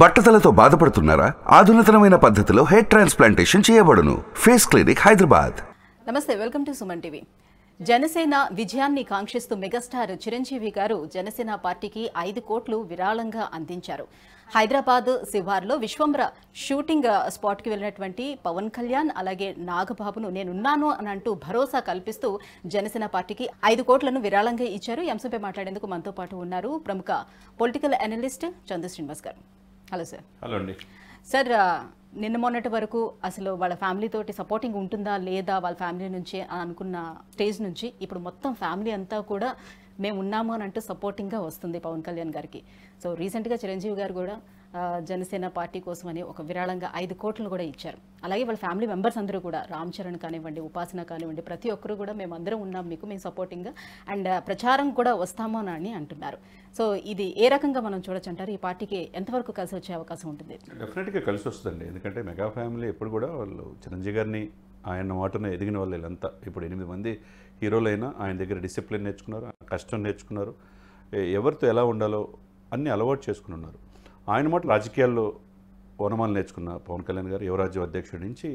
బట్టతలతో బాధపడుతున్నారా ఆధునితనమైన పద్ధతిలో హెయిర్ ట్రాన్స్ప్లాంటేషన్ చేయబడును ఫేస్ క్లినిక్ హైదరాబాద్ నమస్తే welcome to Suman TV Janasena విజయాన్ని కాంక్షిస్తూ మెగాస్టార్ చిరంజీవి గారు జనసేన పార్టీకి ఐదు కోట్లు విరాళంగా అందించారు హైదరాబాద్ శివార్లో విశ్వంబ్ర షూటింగ్ స్పాట్కి వెళ్ళినటువంటి పవన్ కళ్యాణ్ అలాగే నాగబాబును నేనున్నాను అని అంటూ భరోసా కల్పిస్తూ జనసేన పార్టీకి ఐదు కోట్లను విరాళంగా ఇచ్చారు ఎంసీపీ మాట్లాడేందుకు మనతో పాటు ఉన్నారు ప్రముఖ పొలిటికల్ అనలిస్ట్ చంద్ర శ్రీనివాస్ గారు హలో సార్ హలో అండి సార్ నిన్న మొన్నటి వరకు అసలు వాళ్ళ ఫ్యామిలీతోటి సపోర్టింగ్ ఉంటుందా లేదా వాళ్ళ ఫ్యామిలీ నుంచి అనుకున్న స్టేజ్ నుంచి ఇప్పుడు మొత్తం ఫ్యామిలీ అంతా కూడా మేము ఉన్నాము అని అంటూ సపోర్టింగ్గా వస్తుంది పవన్ కళ్యాణ్ గారికి సో రీసెంట్గా చిరంజీవి గారు కూడా జనసేన పార్టీ కోసం అని ఒక విరాళంగా ఐదు కోట్లను కూడా ఇచ్చారు అలాగే వాళ్ళ ఫ్యామిలీ మెంబర్స్ అందరూ కూడా రామ్ చరణ్ కానివ్వండి ఉపాసన కానివ్వండి ప్రతి ఒక్కరు కూడా మేము అందరం ఉన్నాం మీకు మేము సపోర్టింగ్గా అండ్ ప్రచారం కూడా వస్తామో అని అంటున్నారు సో ఇది ఏ రకంగా మనం చూడొచ్చు అంటారు ఈ పార్టీకి ఎంతవరకు కలిసి వచ్చే అవకాశం ఉంటుంది డెఫినెట్గా కలిసి వస్తుందండి ఎందుకంటే మెగా ఫ్యామిలీ ఎప్పుడు కూడా వాళ్ళు చిరంజీవి గారిని ఆయన మాటను ఎదిగిన వాళ్ళు ఇప్పుడు ఎనిమిది మంది హీరోలైనా ఆయన దగ్గర డిసిప్లిన్ నేర్చుకున్నారు కష్టం నేర్చుకున్నారు ఎవరితో ఎలా ఉండాలో అన్నీ అలవాటు చేసుకుని ఉన్నారు ఆయన మాట రాజకీయాల్లో ఓనమాలు నేర్చుకున్న పవన్ కళ్యాణ్ గారు యువరాజ్యం అధ్యక్షుడి నుంచి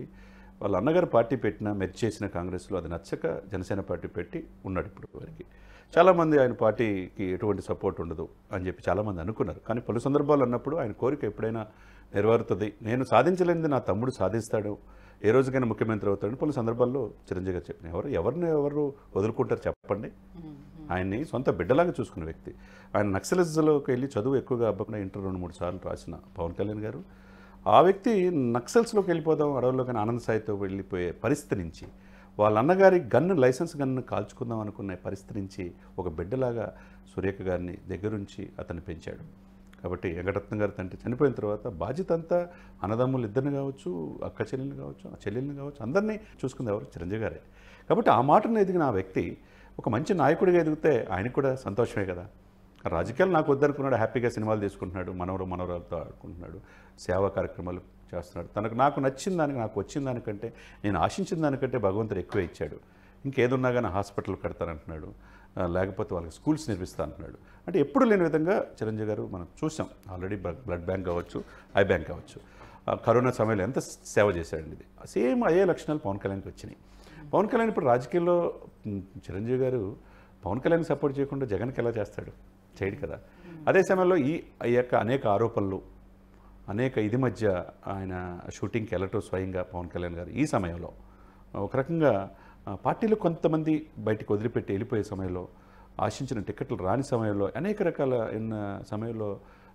వాళ్ళ అన్నగారు పార్టీ పెట్టిన మెచ్చి చేసిన కాంగ్రెస్లో అది నచ్చక జనసేన పార్టీ పెట్టి ఉన్నాడు ఇప్పుడు వారికి చాలామంది ఆయన పార్టీకి ఎటువంటి సపోర్ట్ ఉండదు అని చెప్పి చాలామంది అనుకున్నారు కానీ పలు సందర్భాలు అన్నప్పుడు ఆయన కోరిక ఎప్పుడైనా నెరవేరుతుంది నేను సాధించలేనిది నా తమ్ముడు సాధిస్తాడు ఏ రోజుకైనా ముఖ్యమంత్రి అవుతాడని పలు సందర్భాల్లో చిరంజీవి గారు చెప్పిన ఎవరు ఎవరిని ఎవరు వదులుకుంటారు చెప్పండి ఆయన్ని సొంత బిడ్డలాగా చూసుకున్న వ్యక్తి ఆయన నక్సలిజంలోకి వెళ్ళి చదువు ఎక్కువగా అబ్బకుండా ఇంటర్ రెండు మూడు సార్లు రాసిన పవన్ కళ్యాణ్ గారు ఆ వ్యక్తి నక్సల్స్లోకి వెళ్ళిపోదాం అడవుల్లో కానీ ఆనంద్ సాయితో వెళ్ళిపోయే పరిస్థితి నుంచి వాళ్ళ అన్నగారి గన్ను లైసెన్స్ గన్ను కాల్చుకుందాం అనుకున్న పరిస్థితి నుంచి ఒక బిడ్డలాగా సురేఖ గారిని దగ్గరుంచి అతన్ని పెంచాడు కాబట్టి వెంకటరత్న గారి తండ్రి చనిపోయిన తర్వాత బాధ్యత అంతా అన్నదమ్ములు ఇద్దరిని కావచ్చు అక్క చెల్లెల్ని కావచ్చు చెల్లెల్ని కావచ్చు అందరినీ చూసుకుంది ఎవరు చిరంజీవి గారే కాబట్టి ఆ మాటను ఎదిగిన ఆ వ్యక్తి ఒక మంచి నాయకుడిగా ఎదిగితే ఆయనకు కూడా సంతోషమే కదా రాజకీయాలు నాకు వద్దనుకున్నాడు హ్యాపీగా సినిమాలు తీసుకుంటున్నాడు మనవరు మనవరాలతో ఆడుకుంటున్నాడు సేవా కార్యక్రమాలు చేస్తున్నాడు తనకు నాకు నచ్చిన దానికి నాకు వచ్చిన దానికంటే నేను ఆశించిన దానికంటే భగవంతుడు ఎక్కువ ఇచ్చాడు ఇంకేదన్నా కానీ హాస్పిటల్ కడతానంటున్నాడు లేకపోతే వాళ్ళకి స్కూల్స్ నిర్మిస్తా అంటున్నాడు అంటే ఎప్పుడు లేని విధంగా చిరంజీవి గారు మనం చూసాం ఆల్రెడీ బ్లడ్ బ్యాంక్ కావచ్చు ఐ బ్యాంక్ కావచ్చు కరోనా సమయంలో ఎంత సేవ చేశాడండి ఇది సేమ్ అయ్యే లక్షణాలు పవన్ కళ్యాణ్కి వచ్చినాయి పవన్ కళ్యాణ్ ఇప్పుడు రాజకీయాల్లో చిరంజీవి గారు పవన్ కళ్యాణ్ సపోర్ట్ చేయకుండా జగన్కి ఎలా చేస్తాడు చేయడు కదా అదే సమయంలో ఈ యొక్క అనేక ఆరోపణలు అనేక ఇది మధ్య ఆయన షూటింగ్కి వెళ్ళటం స్వయంగా పవన్ కళ్యాణ్ గారు ఈ సమయంలో ఒక రకంగా పార్టీలు కొంతమంది బయటికి వదిలిపెట్టి వెళ్ళిపోయే సమయంలో ఆశించిన టికెట్లు రాని సమయంలో అనేక రకాల సమయంలో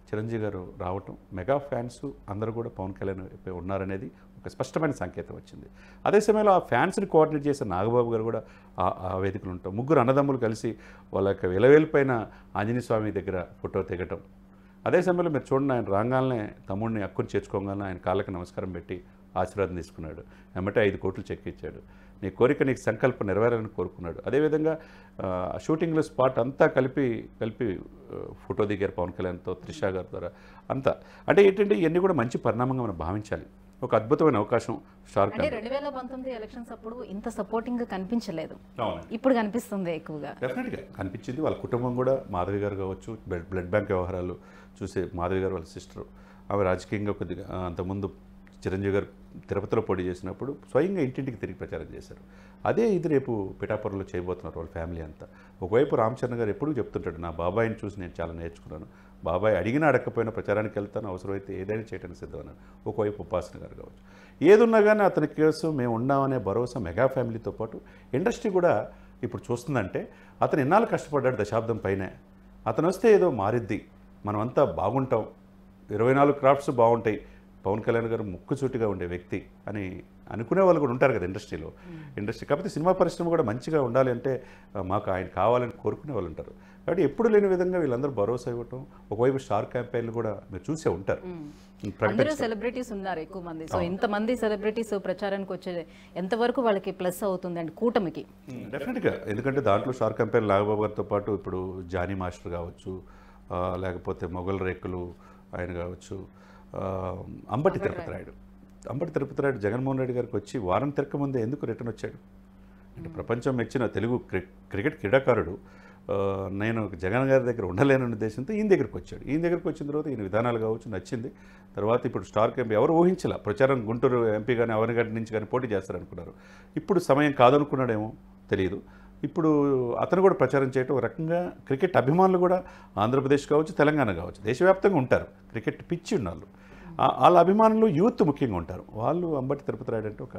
చిరంజీవి గారు రావటం మెగా ఫ్యాన్స్ అందరూ కూడా పవన్ కళ్యాణ్ ఉన్నారనేది ఒక స్పష్టమైన సంకేతం వచ్చింది అదే సమయంలో ఆ ఫ్యాన్స్ని కోఆర్డినేట్ చేసే నాగబాబు గారు కూడా ఆ వేదికలు ఉంటాం ముగ్గురు అన్నదమ్ములు కలిసి వాళ్ళ యొక్క విలవేలిపైన ఆంజనేయ స్వామి దగ్గర ఫోటో దిగటం అదే సమయంలో మీరు చూడండి ఆయన రాగానే తమ్ముడిని అక్కుని చేర్చుకోగానే ఆయన కాళ్ళకి నమస్కారం పెట్టి ఆశీర్వాదం తీసుకున్నాడు వెంబటే ఐదు కోట్లు చెక్ ఇచ్చాడు నీ కోరిక నీకు సంకల్పం నెరవేరాలని కోరుకున్నాడు అదేవిధంగా షూటింగ్లో స్పాట్ అంతా కలిపి కలిపి ఫోటో దిగారు పవన్ కళ్యాణ్తో త్రిషా గారి ద్వారా అంతా అంటే ఏంటంటే ఇవన్నీ కూడా మంచి పరిణామంగా మనం భావించాలి ఒక అద్భుతమైన అవకాశం షార్క్ అంటే రెండు వేల పంతొమ్మిది ఎలక్షన్స్ అప్పుడు ఇంత సపోర్టింగ్ కనిపించలేదు ఇప్పుడు కనిపిస్తుంది ఎక్కువగా కనిపించింది వాళ్ళ కుటుంబం కూడా మాధవి గారు కావచ్చు బ్లడ్ బ్యాంక్ వ్యవహారాలు చూసే మాధవి గారు వాళ్ళ సిస్టర్ ఆమె రాజకీయంగా కొద్దిగా అంతకుముందు చిరంజీవి గారు తిరుపతిలో పోటీ చేసినప్పుడు స్వయంగా ఇంటింటికి తిరిగి ప్రచారం చేశారు అదే ఇది రేపు పిఠాపురంలో చేయబోతున్నారు వాళ్ళ ఫ్యామిలీ అంతా ఒకవైపు రామచరణ్ గారు ఎప్పుడూ చెప్తుంటాడు నా బాబాయిని చూసి నేను చాలా నేర్చుకున్నాను బాబాయ్ అడిగినా అడగకపోయినా ప్రచారానికి వెళ్తాను అవసరమైతే ఏదైనా చేయడానికి సిద్ధమన్నాడు ఒకవైపు ఉపాసన గారు కావచ్చు ఏదున్నా కానీ అతని కేసు మేము ఉన్నామనే భరోసా మెగా ఫ్యామిలీతో పాటు ఇండస్ట్రీ కూడా ఇప్పుడు చూస్తుందంటే అతను ఎన్నాళ్ళు కష్టపడ్డాడు దశాబ్దం పైనే అతను వస్తే ఏదో మారిద్ది మనమంతా బాగుంటాం ఇరవై నాలుగు క్రాఫ్ట్స్ బాగుంటాయి పవన్ కళ్యాణ్ గారు ముక్కుచూటిగా ఉండే వ్యక్తి అని అనుకునే వాళ్ళు కూడా ఉంటారు కదా ఇండస్ట్రీలో ఇండస్ట్రీ కాకపోతే సినిమా పరిశ్రమ కూడా మంచిగా ఉండాలి అంటే మాకు ఆయన కావాలని కోరుకునే వాళ్ళు ఉంటారు కాబట్టి ఎప్పుడు లేని విధంగా వీళ్ళందరూ భరోసా ఇవ్వటం ఒకవైపు స్టార్ క్యాంపెయిన్లు కూడా మీరు చూసే ఉంటారు అందరూ సెలబ్రిటీస్ ఉన్నారు ఎక్కువ మంది సో మంది సెలబ్రిటీస్ ప్రచారానికి వచ్చే ఎంతవరకు వాళ్ళకి ప్లస్ అవుతుంది అండి కూటమికి గా ఎందుకంటే దాంట్లో స్టార్ క్యాంపెయిన్ నాగబాబు గారితో పాటు ఇప్పుడు జానీ మాస్టర్ కావచ్చు లేకపోతే మొఘల్ రేకులు ఆయన కావచ్చు అంబటి తిరుపతి రాయుడు అంబటి తిరుపతి రాయుడు జగన్మోహన్ రెడ్డి గారికి వచ్చి వారం తిరక ముందే ఎందుకు రిటర్న్ వచ్చాడు అంటే ప్రపంచం మెచ్చిన తెలుగు క్రికెట్ క్రీడాకారుడు నేను జగన్ గారి దగ్గర ఉండలేనన్న ఉద్దేశంతో ఈయన దగ్గరికి వచ్చాడు ఈయన దగ్గరికి వచ్చిన తర్వాత ఈయన విధానాలు కావచ్చు నచ్చింది తర్వాత ఇప్పుడు స్టార్క్ ఎంపీ ఎవరు ఊహించలే ప్రచారం గుంటూరు ఎంపీ కానీ అవనిగడ్డ నుంచి కానీ పోటీ చేస్తారనుకున్నారు ఇప్పుడు సమయం కాదనుకున్నాడేమో తెలియదు ఇప్పుడు అతను కూడా ప్రచారం చేయటం ఒక రకంగా క్రికెట్ అభిమానులు కూడా ఆంధ్రప్రదేశ్ కావచ్చు తెలంగాణ కావచ్చు దేశవ్యాప్తంగా ఉంటారు క్రికెట్ పిచ్చి ఉన్న వాళ్ళు వాళ్ళ అభిమానులు యూత్ ముఖ్యంగా ఉంటారు వాళ్ళు అంబటి తిరుపతి రాయుడు అంటే ఒక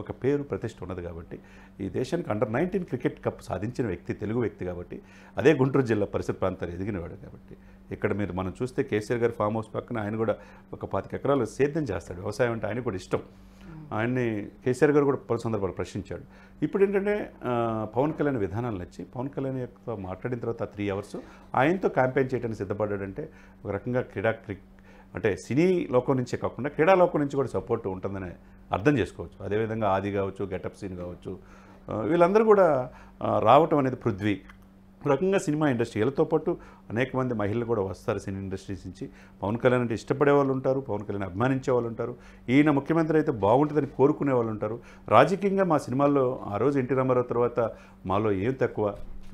ఒక పేరు ప్రతిష్ట ఉన్నది కాబట్టి ఈ దేశానికి అండర్ నైన్టీన్ క్రికెట్ కప్ సాధించిన వ్యక్తి తెలుగు వ్యక్తి కాబట్టి అదే గుంటూరు జిల్లా పరిసర ప్రాంతాలు ఎదిగినవాడు కాబట్టి ఇక్కడ మీరు మనం చూస్తే కేసీఆర్ గారి ఫామ్ హౌస్ పక్కన ఆయన కూడా ఒక పాతిక ఎకరాలు సేద్యం చేస్తాడు వ్యవసాయం అంటే ఆయన కూడా ఇష్టం ఆయన్ని కేసీఆర్ గారు కూడా పలు సందర్భాలు ప్రశ్నించాడు ఇప్పుడు ఏంటంటే పవన్ కళ్యాణ్ విధానాలు నచ్చి పవన్ కళ్యాణ్ యొక్క మాట్లాడిన తర్వాత త్రీ అవర్స్ ఆయనతో క్యాంపెయిన్ చేయడానికి సిద్ధపడ్డాడంటే ఒక రకంగా క్రీడా అంటే సినీ లోకం నుంచే కాకుండా క్రీడా లోకం నుంచి కూడా సపోర్ట్ ఉంటుందనే అర్థం చేసుకోవచ్చు అదేవిధంగా ఆది కావచ్చు గెటప్ సీన్ కావచ్చు వీళ్ళందరూ కూడా రావటం అనేది పృథ్వీ రకంగా సినిమా ఇండస్ట్రీ వీళ్ళతో పాటు అనేక మంది మహిళలు కూడా వస్తారు సినీ ఇండస్ట్రీస్ నుంచి పవన్ కళ్యాణ్ అంటే ఇష్టపడే వాళ్ళు ఉంటారు పవన్ కళ్యాణ్ అభిమానించే వాళ్ళు ఉంటారు ఈయన ముఖ్యమంత్రి అయితే బాగుంటుందని కోరుకునే వాళ్ళు ఉంటారు రాజకీయంగా మా సినిమాల్లో ఆ రోజు ఎన్టీ రామారావు తర్వాత మాలో ఏం తక్కువ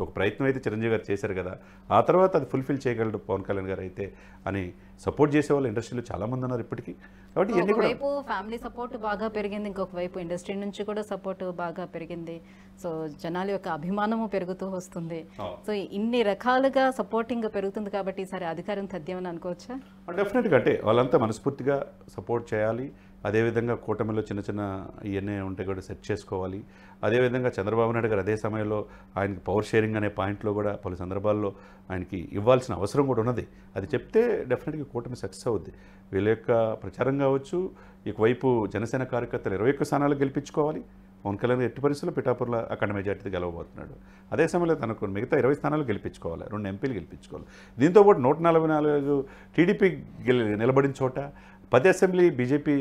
ఒక ప్రయత్నం అయితే చిరంజీవి గారు చేశారు కదా ఆ తర్వాత అది ఫుల్ఫిల్ చేయగలడు పవన్ కళ్యాణ్ గారు అయితే అని సపోర్ట్ చేసే వాళ్ళు ఇండస్ట్రీలో చాలా మంది ఉన్నారు ఇప్పటికీ కాబట్టి ఫ్యామిలీ సపోర్ట్ బాగా పెరిగింది ఇంకొక వైపు ఇండస్ట్రీ నుంచి కూడా సపోర్ట్ బాగా పెరిగింది సో జనాల యొక్క అభిమానము పెరుగుతూ వస్తుంది సో ఇన్ని రకాలుగా సపోర్టింగ్ పెరుగుతుంది కాబట్టి ఈసారి అధికారం తద్యమని అనుకోవచ్చా డెఫినెట్గా అంటే వాళ్ళంతా మనస్ఫూర్తిగా సపోర్ట్ చేయాలి అదేవిధంగా కూటమిలో చిన్న చిన్న ఇవన్నీ ఉంటే కూడా సెట్ చేసుకోవాలి అదేవిధంగా చంద్రబాబు నాయుడు గారు అదే సమయంలో ఆయనకి పవర్ షేరింగ్ అనే పాయింట్లో కూడా పలు సందర్భాల్లో ఆయనకి ఇవ్వాల్సిన అవసరం కూడా ఉన్నది అది చెప్తే డెఫినెట్గా కూటమి సక్సెస్ అవుద్ది వీళ్ళ యొక్క ప్రచారం కావచ్చు ఇకవైపు జనసేన కార్యకర్తలు ఇరవై ఒక్క స్థానాలు గెలిపించుకోవాలి పవన్ కళ్యాణ్ ఎట్టి పరిస్థితుల్లో పిఠాపూర్లో అఖండ మెజార్టీ గెలవబోతున్నాడు అదే సమయంలో తనకు మిగతా ఇరవై స్థానాలు గెలిపించుకోవాలి రెండు ఎంపీలు గెలిపించుకోవాలి దీంతోపాటు నూట నలభై నాలుగు టీడీపీ నిలబడిన చోట పది అసెంబ్లీ బీజేపీ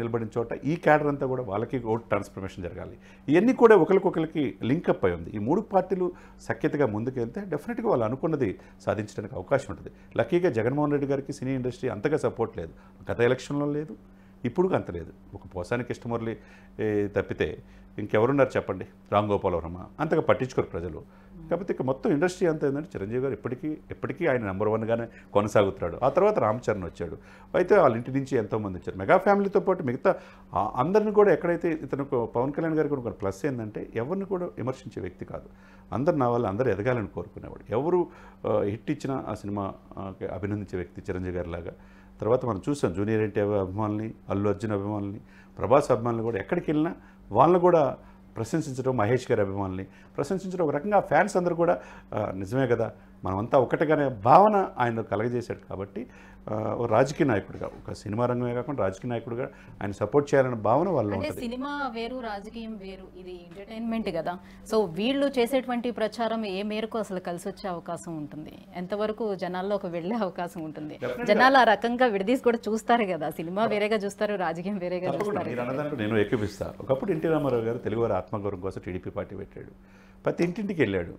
నిలబడిన చోట ఈ క్యాడర్ అంతా కూడా వాళ్ళకి ఓట్ ట్రాన్స్ఫర్మేషన్ జరగాలి ఇవన్నీ కూడా ఒకరికొకరికి అప్ అయి ఉంది ఈ మూడు పార్టీలు సఖ్యతగా ముందుకెళ్తే డెఫినెట్గా వాళ్ళు అనుకున్నది సాధించడానికి అవకాశం ఉంటుంది లక్కీగా జగన్మోహన్ రెడ్డి గారికి సినీ ఇండస్ట్రీ అంతగా సపోర్ట్ లేదు గత ఎలక్షన్లో లేదు ఇప్పుడు అంత లేదు ఒక పోసాని కృష్ణమురళి తప్పితే ఇంకెవరున్నారు చెప్పండి రామ్ గోపాల్ వర్మ అంతగా పట్టించుకోరు ప్రజలు కాకపోతే ఇక మొత్తం ఇండస్ట్రీ అంతా ఏంటంటే చిరంజీవి గారు ఇప్పటికీ ఎప్పటికీ ఆయన నెంబర్ వన్గానే కొనసాగుతున్నాడు ఆ తర్వాత రామచరణ్ వచ్చాడు అయితే వాళ్ళ ఇంటి నుంచి ఎంతోమంది వచ్చారు మెగా ఫ్యామిలీతో పాటు మిగతా అందరిని కూడా ఎక్కడైతే ఇతను పవన్ కళ్యాణ్ గారికి ఒక ప్లస్ ఏంటంటే ఎవరిని కూడా విమర్శించే వ్యక్తి కాదు అందరు నా వాళ్ళు అందరూ ఎదగాలని కోరుకునేవాడు ఎవరు హిట్ ఇచ్చిన ఆ సినిమా అభినందించే వ్యక్తి చిరంజీవి గారి లాగా తర్వాత మనం చూసాం జూనియర్ ఎన్టీ అభిమానుల్ని అల్లు అర్జున్ అభిమానుల్ని ప్రభాస్ అభిమానులు కూడా ఎక్కడికి వెళ్ళినా వాళ్ళని కూడా ప్రశంసించడం మహేష్ గారి అభిమానుల్ని ప్రశంసించడం ఒక రకంగా ఫ్యాన్స్ అందరూ కూడా నిజమే కదా మనమంతా ఒకటిగానే భావన ఆయన కలగజేశాడు కాబట్టి ఒక రాజకీయ నాయకుడిగా ఒక సినిమా రంగమే కాకుండా రాజకీయ నాయకుడిగా ఆయన సపోర్ట్ చేయాలనే భావన వాళ్ళు సినిమా వేరు రాజకీయం వేరు ఇది ఎంటర్టైన్మెంట్ కదా సో వీళ్ళు చేసేటువంటి ప్రచారం ఏ మేరకు అసలు కలిసి వచ్చే అవకాశం ఉంటుంది ఎంతవరకు జనాల్లో ఒక వెళ్ళే అవకాశం ఉంటుంది జనాలు ఆ రకంగా విడదీసి కూడా చూస్తారు కదా సినిమా వేరేగా చూస్తారు రాజకీయం వేరేగా చూస్తారు నేను ఏకీపిస్తాను ఒకప్పుడు ఎన్టీ రామారావు గారు తెలుగువారి ఆత్మగౌరవం కోసం టీడీపీ పార్టీ పెట్టాడు ప్రతి ఇంటింటికి వెళ్ళాడు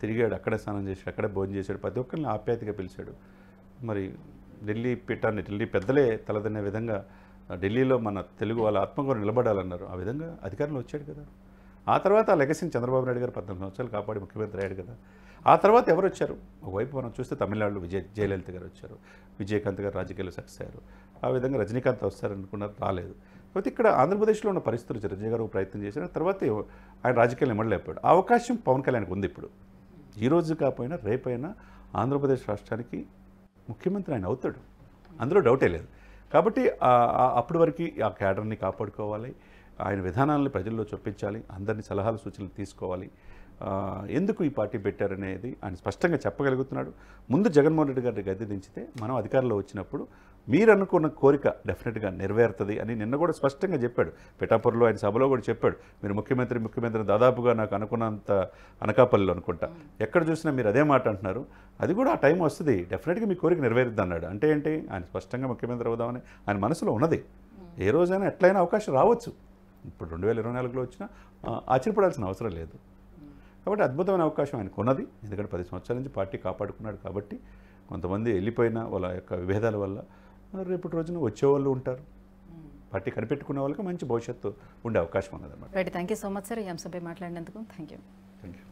తిరిగాడు అక్కడే స్నానం చేశాడు అక్కడే భోజనం చేశాడు ప్రతి ఒక్కరిని ఆప్యాయతగా పిలిచాడు మరి ఢిల్లీ పీఠాన్ని ఢిల్లీ పెద్దలే తలదనే విధంగా ఢిల్లీలో మన తెలుగు వాళ్ళ ఆత్మగౌరవం నిలబడాలన్నారు ఆ విధంగా అధికారంలో వచ్చాడు కదా ఆ తర్వాత ఆ లెగసీని చంద్రబాబు నాయుడు గారు పద్నాలుగు సంవత్సరాలు కాపాడి ముఖ్యమంత్రి అయ్యాడు కదా ఆ తర్వాత ఎవరు వచ్చారు ఒకవైపు మనం చూస్తే తమిళనాడులో విజయ జయలలిత గారు వచ్చారు విజయకాంత్ గారు రాజకీయాలు సక్సెస్ అయ్యారు ఆ విధంగా రజనీకాంత్ వస్తారనుకున్నారు రాలేదు కాబట్టి ఇక్కడ ఆంధ్రప్రదేశ్లో ఉన్న పరిస్థితులు చిరంజీవి గారు ప్రయత్నం చేశారు తర్వాత ఆయన రాజకీయాలు ఆ అవకాశం పవన్ కళ్యాణ్కి ఉంది ఇప్పుడు ఈరోజు కాకపోయినా రేపైనా ఆంధ్రప్రదేశ్ రాష్ట్రానికి ముఖ్యమంత్రి ఆయన అవుతాడు అందులో డౌటే లేదు కాబట్టి అప్పటి వరకు ఆ క్యాడర్ని కాపాడుకోవాలి ఆయన విధానాలను ప్రజల్లో చొప్పించాలి అందరినీ సలహాలు సూచనలు తీసుకోవాలి ఎందుకు ఈ పార్టీ పెట్టారనేది ఆయన స్పష్టంగా చెప్పగలుగుతున్నాడు ముందు జగన్మోహన్ రెడ్డి గారిని గద్దె దించితే మనం అధికారంలో వచ్చినప్పుడు మీరు అనుకున్న కోరిక డెఫినెట్గా నెరవేరుతుంది అని నిన్న కూడా స్పష్టంగా చెప్పాడు పిఠాపురలో ఆయన సభలో కూడా చెప్పాడు మీరు ముఖ్యమంత్రి ముఖ్యమంత్రి దాదాపుగా నాకు అనుకున్నంత అనకాపల్లిలో అనుకుంటా ఎక్కడ చూసినా మీరు అదే మాట అంటున్నారు అది కూడా ఆ టైం వస్తుంది డెఫినెట్గా మీ కోరిక నెరవేరుద్ది అన్నాడు అంటే ఏంటి ఆయన స్పష్టంగా ముఖ్యమంత్రి అవుదామని ఆయన మనసులో ఉన్నది ఏ రోజైనా ఎట్లయినా అవకాశం రావచ్చు ఇప్పుడు రెండు వేల ఇరవై నాలుగులో వచ్చినా ఆశ్చర్యపడాల్సిన అవసరం లేదు కాబట్టి అద్భుతమైన అవకాశం ఆయనకు ఉన్నది ఎందుకంటే పది సంవత్సరాల నుంచి పార్టీ కాపాడుకున్నాడు కాబట్టి కొంతమంది వెళ్ళిపోయిన వాళ్ళ యొక్క విభేదాల వల్ల మరి రేపటి రోజున వచ్చేవాళ్ళు ఉంటారు పార్టీ కనిపెట్టుకునే వాళ్ళకి మంచి భవిష్యత్తు ఉండే అవకాశం ఉన్నదన్నమాట right thank you so much sir ఈ అంశంపై మాట్లాడినందుకు థ్యాంక్ యూ థ్యాంక్ యూ